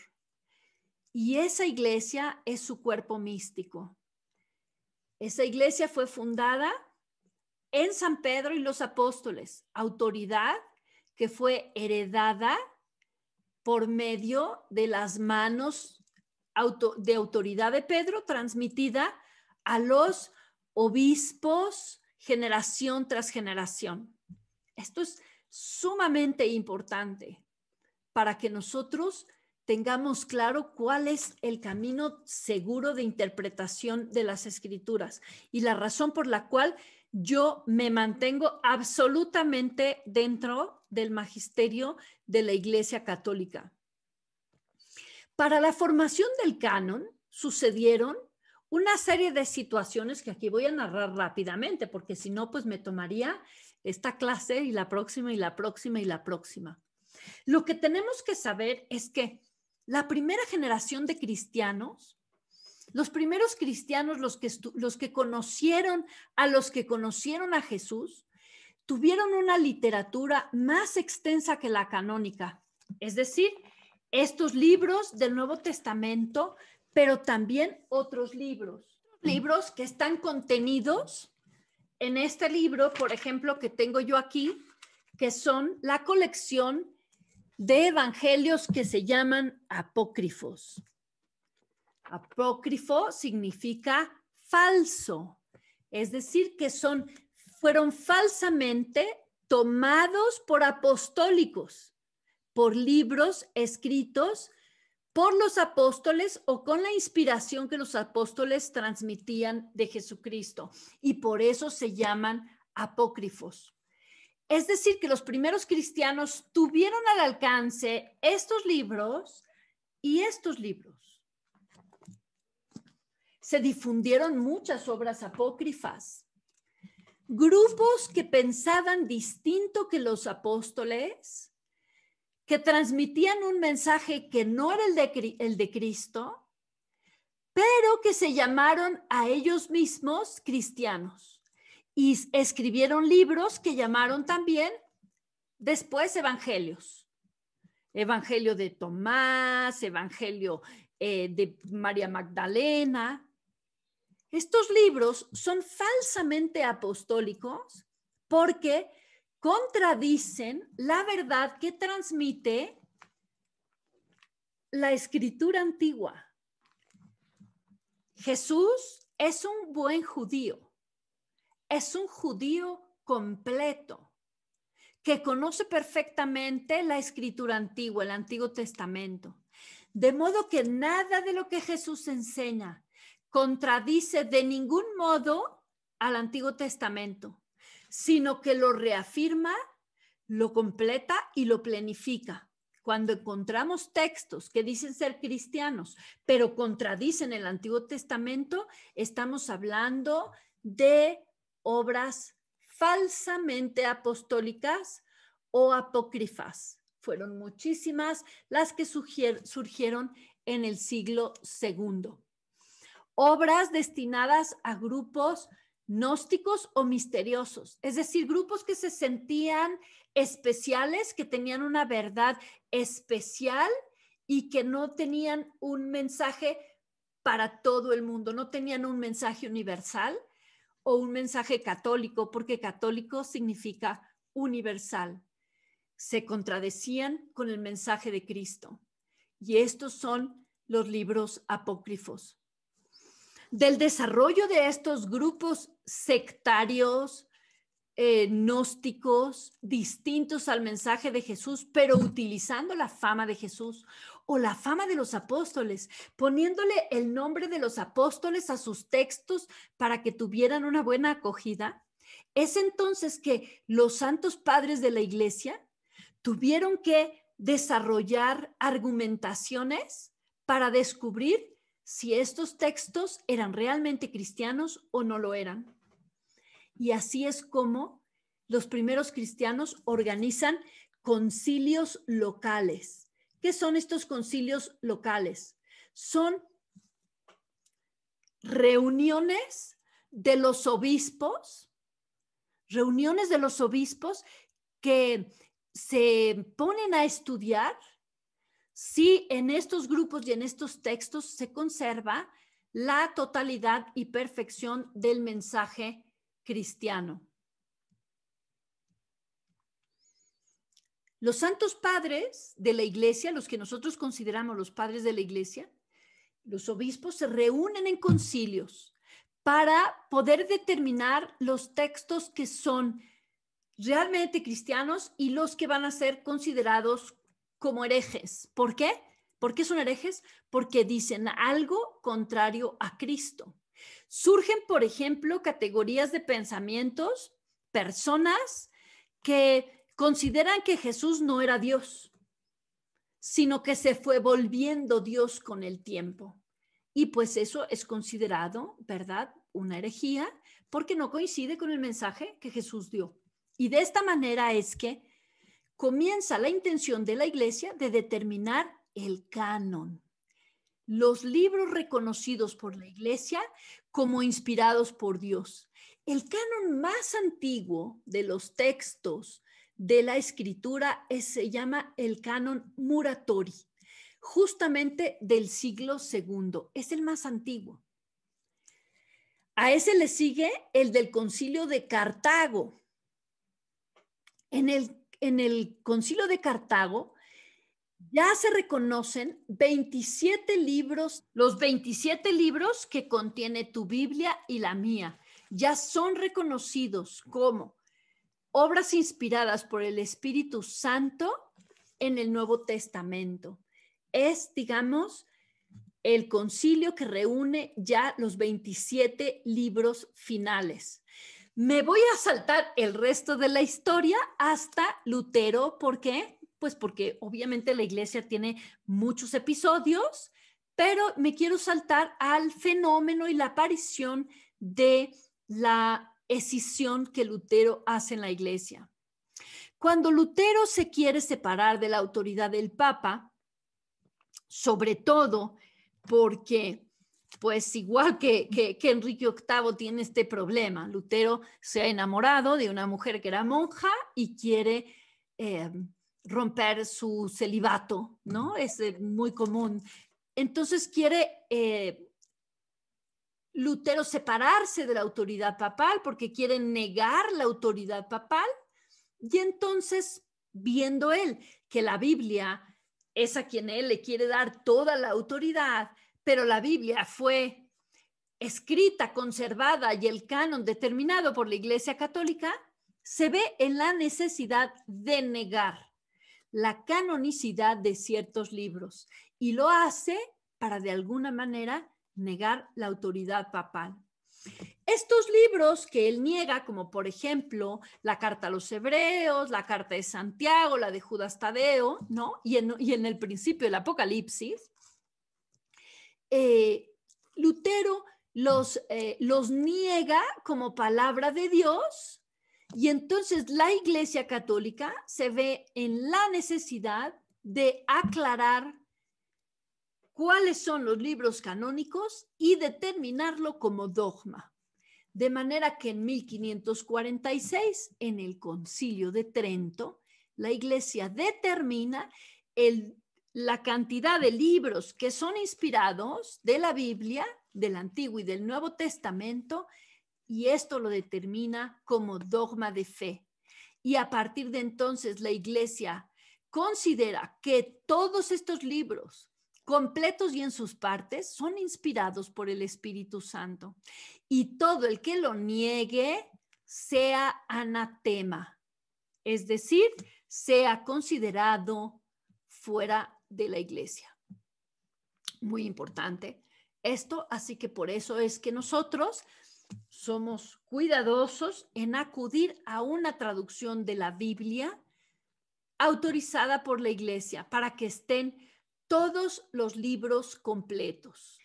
Y esa iglesia es su cuerpo místico. Esa iglesia fue fundada en San Pedro y los apóstoles, autoridad que fue heredada por medio de las manos de autoridad de Pedro, transmitida a los obispos generación tras generación. Esto es sumamente importante para que nosotros tengamos claro cuál es el camino seguro de interpretación de las escrituras y la razón por la cual yo me mantengo absolutamente dentro del magisterio de la Iglesia Católica. Para la formación del canon sucedieron una serie de situaciones que aquí voy a narrar rápidamente, porque si no, pues me tomaría esta clase y la próxima y la próxima y la próxima. Lo que tenemos que saber es que la primera generación de cristianos los primeros cristianos, los que, los que conocieron a los que conocieron a Jesús, tuvieron una literatura más extensa que la canónica. Es decir, estos libros del Nuevo Testamento, pero también otros libros. Libros que están contenidos en este libro, por ejemplo, que tengo yo aquí, que son la colección de evangelios que se llaman apócrifos. Apócrifo significa falso, es decir, que son, fueron falsamente tomados por apostólicos, por libros escritos por los apóstoles o con la inspiración que los apóstoles transmitían de Jesucristo. Y por eso se llaman apócrifos. Es decir, que los primeros cristianos tuvieron al alcance estos libros y estos libros se difundieron muchas obras apócrifas. Grupos que pensaban distinto que los apóstoles, que transmitían un mensaje que no era el de, Cristo, pero que se llamaron a ellos mismos cristianos y escribieron libros que llamaron también después evangelios. Evangelio de Tomás, Evangelio eh, de María Magdalena. Estos libros son falsamente apostólicos porque contradicen la verdad que transmite la escritura antigua. Jesús es un buen judío, es un judío completo que conoce perfectamente la escritura antigua, el Antiguo Testamento. De modo que nada de lo que Jesús enseña contradice de ningún modo al Antiguo Testamento, sino que lo reafirma, lo completa y lo plenifica. Cuando encontramos textos que dicen ser cristianos, pero contradicen el Antiguo Testamento, estamos hablando de obras falsamente apostólicas o apócrifas. Fueron muchísimas las que surgieron en el siglo segundo obras destinadas a grupos gnósticos o misteriosos, es decir, grupos que se sentían especiales, que tenían una verdad especial y que no tenían un mensaje para todo el mundo, no tenían un mensaje universal o un mensaje católico, porque católico significa universal. Se contradecían con el mensaje de Cristo. Y estos son los libros apócrifos del desarrollo de estos grupos sectarios, eh, gnósticos, distintos al mensaje de Jesús, pero utilizando la fama de Jesús o la fama de los apóstoles, poniéndole el nombre de los apóstoles a sus textos para que tuvieran una buena acogida, es entonces que los santos padres de la iglesia tuvieron que desarrollar argumentaciones para descubrir si estos textos eran realmente cristianos o no lo eran. Y así es como los primeros cristianos organizan concilios locales. ¿Qué son estos concilios locales? Son reuniones de los obispos, reuniones de los obispos que se ponen a estudiar si en estos grupos y en estos textos se conserva la totalidad y perfección del mensaje cristiano. Los santos padres de la iglesia, los que nosotros consideramos los padres de la iglesia, los obispos se reúnen en concilios para poder determinar los textos que son realmente cristianos y los que van a ser considerados como herejes. ¿Por qué? ¿Por qué son herejes? Porque dicen algo contrario a Cristo. Surgen, por ejemplo, categorías de pensamientos, personas que consideran que Jesús no era Dios, sino que se fue volviendo Dios con el tiempo. Y pues eso es considerado, ¿verdad? Una herejía porque no coincide con el mensaje que Jesús dio. Y de esta manera es que comienza la intención de la Iglesia de determinar el canon, los libros reconocidos por la Iglesia como inspirados por Dios. El canon más antiguo de los textos de la escritura se llama el canon Muratori, justamente del siglo II. Es el más antiguo. A ese le sigue el del concilio de Cartago, en el en el concilio de Cartago ya se reconocen 27 libros, los 27 libros que contiene tu Biblia y la mía, ya son reconocidos como obras inspiradas por el Espíritu Santo en el Nuevo Testamento. Es, digamos, el concilio que reúne ya los 27 libros finales. Me voy a saltar el resto de la historia hasta Lutero. ¿Por qué? Pues porque obviamente la iglesia tiene muchos episodios, pero me quiero saltar al fenómeno y la aparición de la escisión que Lutero hace en la iglesia. Cuando Lutero se quiere separar de la autoridad del Papa, sobre todo porque pues igual que, que, Enrique VIII tiene este problema. Lutero se ha enamorado de una mujer que era monja y quiere eh, romper su celibato, ¿no? Es eh, muy común. Entonces quiere eh, Lutero separarse de la autoridad papal porque quiere negar la autoridad papal y entonces viendo él que la Biblia es a quien él le quiere dar toda la autoridad, pero la Biblia fue escrita, conservada y el canon determinado por la Iglesia Católica, se ve en la necesidad de negar la canonicidad de ciertos libros y lo hace para de alguna manera negar la autoridad papal. Estos libros que él niega, como por ejemplo la carta a los hebreos, la carta de Santiago, la de Judas Tadeo, ¿no? Y en, y en el principio del Apocalipsis, eh, Lutero los, eh, los niega como palabra de Dios y entonces la Iglesia Católica se ve en la necesidad de aclarar cuáles son los libros canónicos y determinarlo como dogma. De manera que en 1546, en el concilio de Trento, la iglesia determina el la cantidad de libros que son inspirados de la Biblia, del Antiguo y del Nuevo Testamento, y esto lo determina como dogma de fe. Y a partir de entonces la Iglesia considera que todos estos libros, completos y en sus partes, son inspirados por el Espíritu Santo. Y todo el que lo niegue sea anatema, es decir, sea considerado fuera de la iglesia. Muy importante esto, así que por eso es que nosotros somos cuidadosos en acudir a una traducción de la Biblia autorizada por la iglesia para que estén todos los libros completos.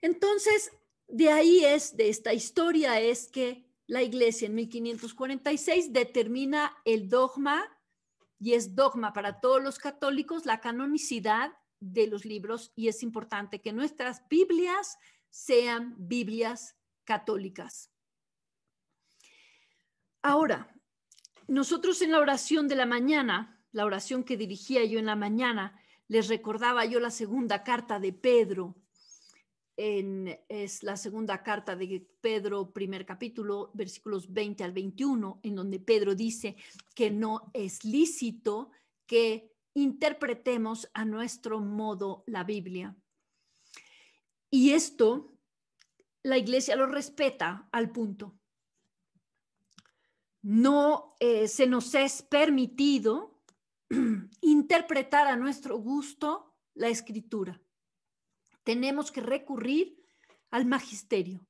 Entonces, de ahí es, de esta historia es que la iglesia en 1546 determina el dogma y es dogma para todos los católicos la canonicidad de los libros y es importante que nuestras Biblias sean Biblias católicas. Ahora, nosotros en la oración de la mañana, la oración que dirigía yo en la mañana, les recordaba yo la segunda carta de Pedro, es la segunda carta de Pedro, primer capítulo, versículos 20 al 21, en donde Pedro dice que no es lícito que interpretemos a nuestro modo la Biblia. Y esto la iglesia lo respeta al punto. No eh, se nos es permitido *clears throat* interpretar a nuestro gusto la escritura tenemos que recurrir al magisterio.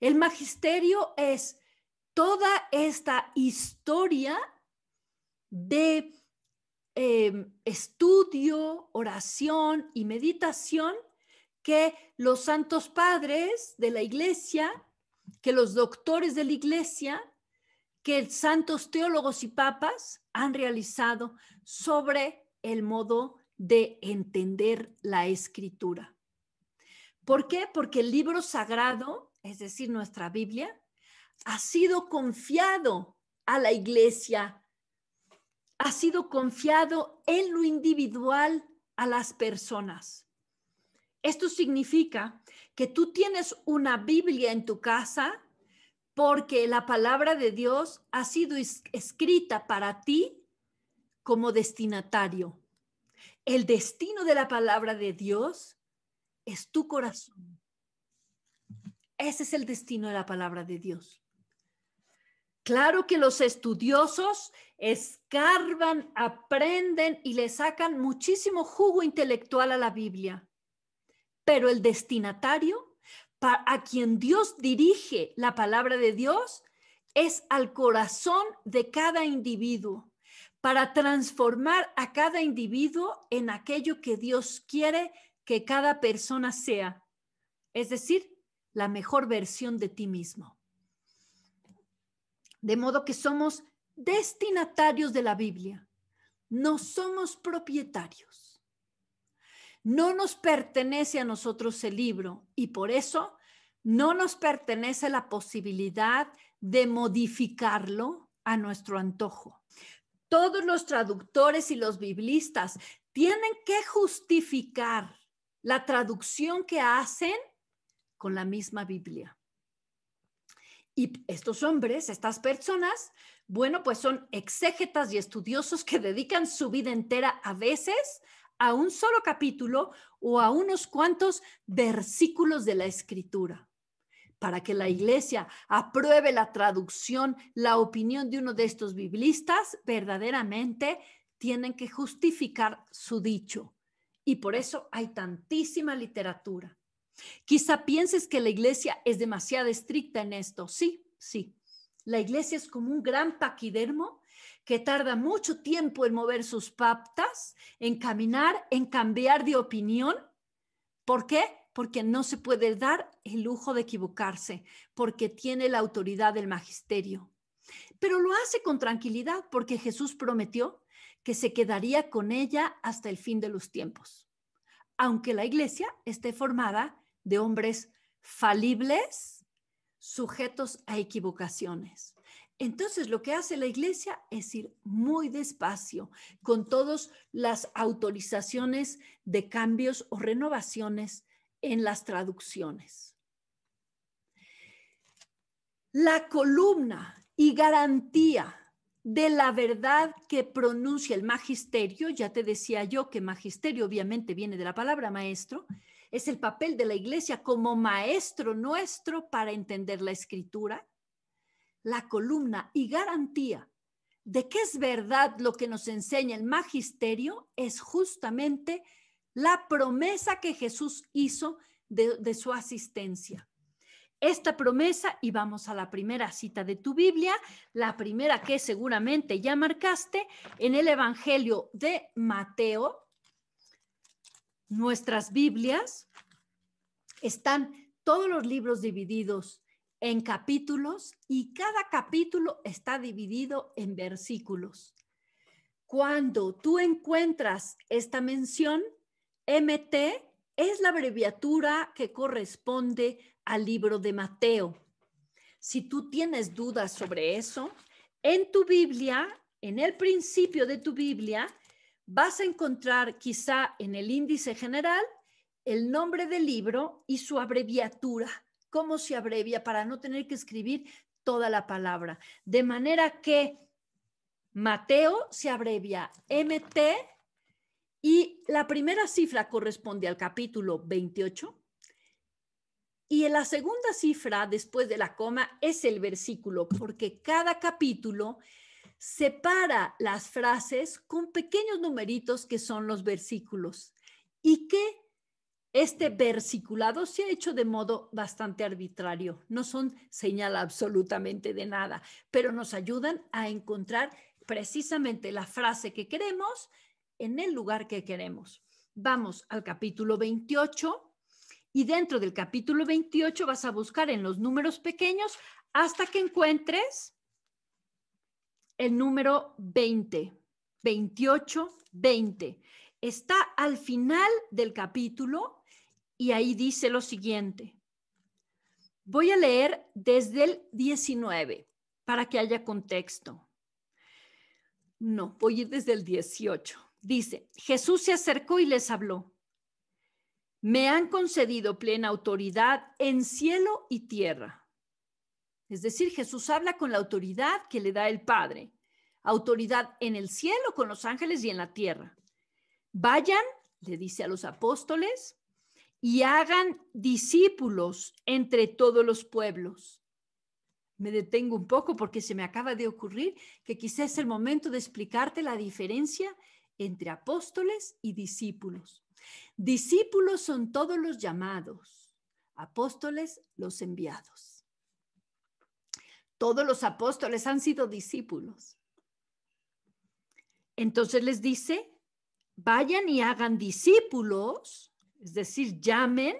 El magisterio es toda esta historia de em, estudio, oración y meditación que los santos padres de la iglesia, que los doctores de la iglesia, que santos teólogos y papas han realizado sobre el modo de entender la escritura. ¿Por qué? Porque el libro sagrado, es decir, nuestra Biblia, ha sido confiado a la iglesia, ha sido confiado en lo individual a las personas. Esto significa que tú tienes una Biblia en tu casa porque la palabra de Dios ha sido escrita para ti como destinatario. El destino de la palabra de Dios es tu corazón. Ese es el destino de la palabra de Dios. Claro que los estudiosos escarban, aprenden y le sacan muchísimo jugo intelectual a la Biblia, pero el destinatario a quien Dios dirige la palabra de Dios es al corazón de cada individuo, para transformar a cada individuo en aquello que Dios quiere que cada persona sea, es decir, la mejor versión de ti mismo. De modo que somos destinatarios de la Biblia, no somos propietarios. No nos pertenece a nosotros el libro y por eso no nos pertenece la posibilidad de modificarlo a nuestro antojo. Todos los traductores y los biblistas tienen que justificar la traducción que hacen con la misma Biblia. Y estos hombres, estas personas, bueno, pues son exégetas y estudiosos que dedican su vida entera a veces a un solo capítulo o a unos cuantos versículos de la escritura. Para que la iglesia apruebe la traducción, la opinión de uno de estos biblistas, verdaderamente tienen que justificar su dicho y por eso hay tantísima literatura. Quizá pienses que la iglesia es demasiado estricta en esto. Sí, sí. La iglesia es como un gran paquidermo que tarda mucho tiempo en mover sus patas, en caminar, en cambiar de opinión. ¿Por qué? Porque no se puede dar el lujo de equivocarse, porque tiene la autoridad del magisterio. Pero lo hace con tranquilidad, porque Jesús prometió que se quedaría con ella hasta el fin de los tiempos, aunque la iglesia esté formada de hombres falibles, sujetos a equivocaciones. Entonces, lo que hace la iglesia es ir muy despacio, con todas las autorizaciones de cambios o renovaciones en las traducciones. La columna y garantía de la verdad que pronuncia el magisterio, ya te decía yo que magisterio obviamente viene de la palabra maestro, es el papel de la iglesia como maestro nuestro para entender la escritura, la columna y garantía de que es verdad lo que nos enseña el magisterio es justamente la promesa que Jesús hizo de, de su asistencia esta promesa y vamos a la primera cita de tu Biblia, la primera que seguramente ya marcaste en el Evangelio de Mateo. Nuestras Biblias están todos los libros divididos en capítulos y cada capítulo está dividido en versículos. Cuando tú encuentras esta mención, MT es la abreviatura que corresponde al libro de Mateo. Si tú tienes dudas sobre eso, en tu Biblia, en el principio de tu Biblia, vas a encontrar quizá en el índice general el nombre del libro y su abreviatura, cómo se abrevia para no tener que escribir toda la palabra. De manera que Mateo se abrevia MT y la primera cifra corresponde al capítulo 28 y la segunda cifra después de la coma es el versículo, porque cada capítulo separa las frases con pequeños numeritos que son los versículos y que este versiculado se ha hecho de modo bastante arbitrario. No son señal absolutamente de nada, pero nos ayudan a encontrar precisamente la frase que queremos en el lugar que queremos. Vamos al capítulo 28 y dentro del capítulo 28 vas a buscar en los números pequeños hasta que encuentres el número 20, 28, 20. Está al final del capítulo y ahí dice lo siguiente. Voy a leer desde el 19 para que haya contexto. No, voy a ir desde el 18. Dice, Jesús se acercó y les habló. Me han concedido plena autoridad en cielo y tierra. Es decir, Jesús habla con la autoridad que le da el Padre. Autoridad en el cielo, con los ángeles y en la tierra. Vayan, le dice a los apóstoles, y hagan discípulos entre todos los pueblos. Me detengo un poco porque se me acaba de ocurrir que quizás es el momento de explicarte la diferencia entre apóstoles y discípulos. Discípulos son todos los llamados, apóstoles los enviados. Todos los apóstoles han sido discípulos. Entonces les dice, vayan y hagan discípulos, es decir, llamen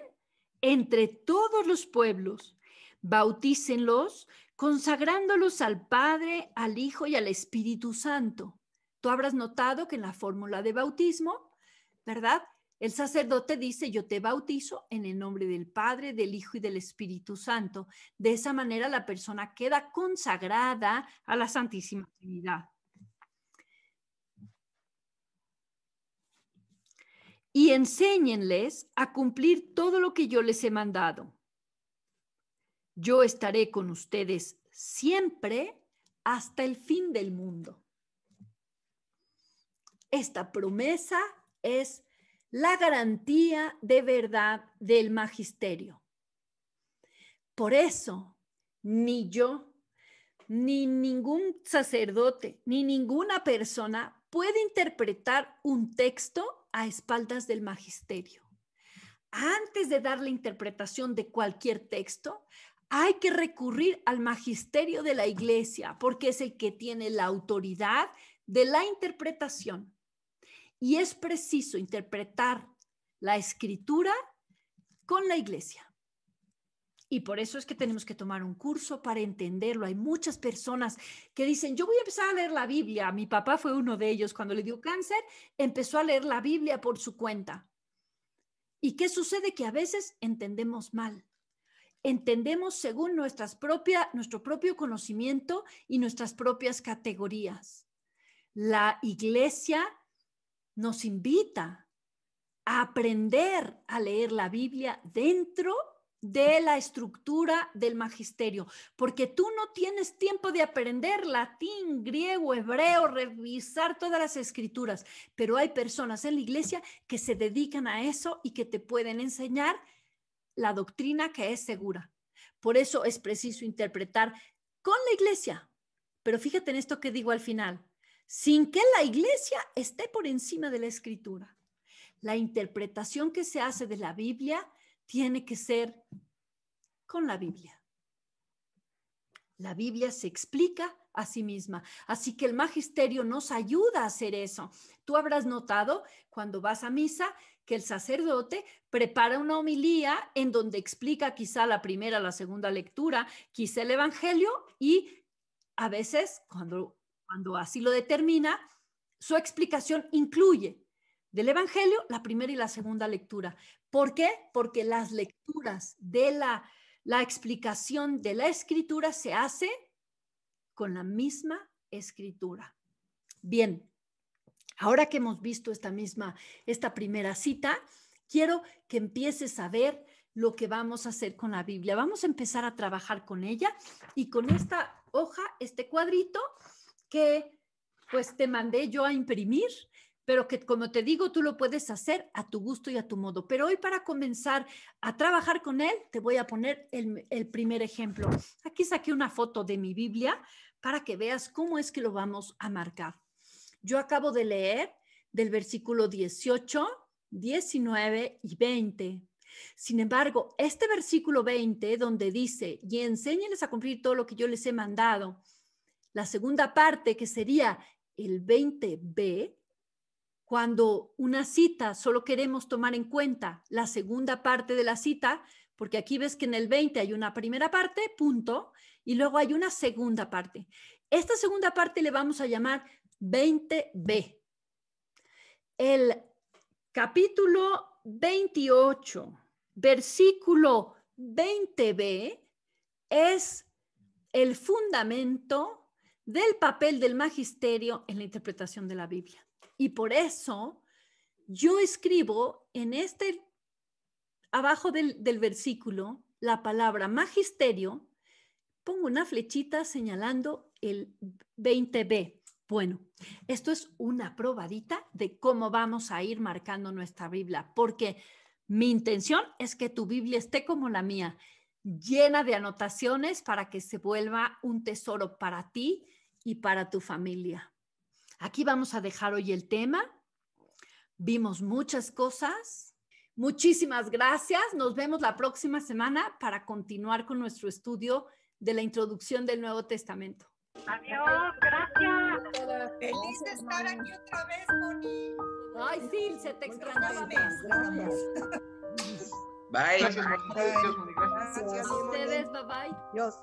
entre todos los pueblos, bautícenlos, consagrándolos al Padre, al Hijo y al Espíritu Santo Tú habrás notado que en la fórmula de bautismo, ¿verdad? El sacerdote dice, yo te bautizo en el nombre del Padre, del Hijo y del Espíritu Santo. De esa manera la persona queda consagrada a la Santísima Trinidad. Y enséñenles a cumplir todo lo que yo les he mandado. Yo estaré con ustedes siempre hasta el fin del mundo. Esta promesa es la garantía de verdad del magisterio. Por eso, ni yo, ni ningún sacerdote, ni ninguna persona puede interpretar un texto a espaldas del magisterio. Antes de dar la interpretación de cualquier texto, hay que recurrir al magisterio de la iglesia, porque es el que tiene la autoridad de la interpretación. Y es preciso interpretar la escritura con la iglesia. Y por eso es que tenemos que tomar un curso para entenderlo. Hay muchas personas que dicen, yo voy a empezar a leer la Biblia. Mi papá fue uno de ellos. Cuando le dio cáncer, empezó a leer la Biblia por su cuenta. ¿Y qué sucede? Que a veces entendemos mal. Entendemos según nuestras propia, nuestro propio conocimiento y nuestras propias categorías. La iglesia nos invita a aprender a leer la Biblia dentro de la estructura del magisterio, porque tú no tienes tiempo de aprender latín, griego, hebreo, revisar todas las escrituras, pero hay personas en la iglesia que se dedican a eso y que te pueden enseñar la doctrina que es segura. Por eso es preciso interpretar con la iglesia. Pero fíjate en esto que digo al final, sin que la iglesia esté por encima de la escritura. La interpretación que se hace de la Biblia tiene que ser con la Biblia. La Biblia se explica a sí misma. Así que el magisterio nos ayuda a hacer eso. Tú habrás notado cuando vas a misa que el sacerdote prepara una homilía en donde explica quizá la primera, la segunda lectura, quizá el Evangelio y a veces cuando cuando así lo determina, su explicación incluye del Evangelio la primera y la segunda lectura. ¿Por qué? Porque las lecturas de la, la explicación de la escritura se hace con la misma escritura. Bien, ahora que hemos visto esta misma, esta primera cita, quiero que empieces a ver lo que vamos a hacer con la Biblia. Vamos a empezar a trabajar con ella y con esta hoja, este cuadrito, que pues te mandé yo a imprimir, pero que como te digo, tú lo puedes hacer a tu gusto y a tu modo. Pero hoy para comenzar a trabajar con él, te voy a poner el, primer ejemplo. Aquí saqué una foto de mi Biblia para que veas cómo es que lo vamos a marcar. Yo acabo de leer del versículo 18, 19 y 20. Sin embargo, este versículo 20, donde dice, y enséñenles a cumplir todo lo que yo les he mandado, la segunda parte, que sería el 20B, cuando una cita solo queremos tomar en cuenta la segunda parte de la cita, porque aquí ves que en el 20 hay una primera parte, punto, y luego hay una segunda parte. Esta segunda parte le vamos a llamar 20B. El capítulo 28, versículo 20B, es el fundamento del papel del magisterio en la interpretación de la Biblia. Y por eso yo escribo en este, abajo del, versículo, la palabra magisterio, pongo una flechita señalando el 20b. Bueno, esto es una probadita de cómo vamos a ir marcando nuestra Biblia, porque mi intención es que tu Biblia esté como la mía, llena de anotaciones para que se vuelva un tesoro para ti y para tu familia. Aquí vamos a dejar hoy el tema. Vimos muchas cosas. Muchísimas gracias. Nos vemos la próxima semana para continuar con nuestro estudio de la introducción del Nuevo Testamento. Adiós, gracias. Feliz de estar aquí otra vez, Moni. Ay, sí, se te extrañaba Gracias. Bye. Gracias, Moni. Gracias, Gracias. a ustedes, bye bye. Dios.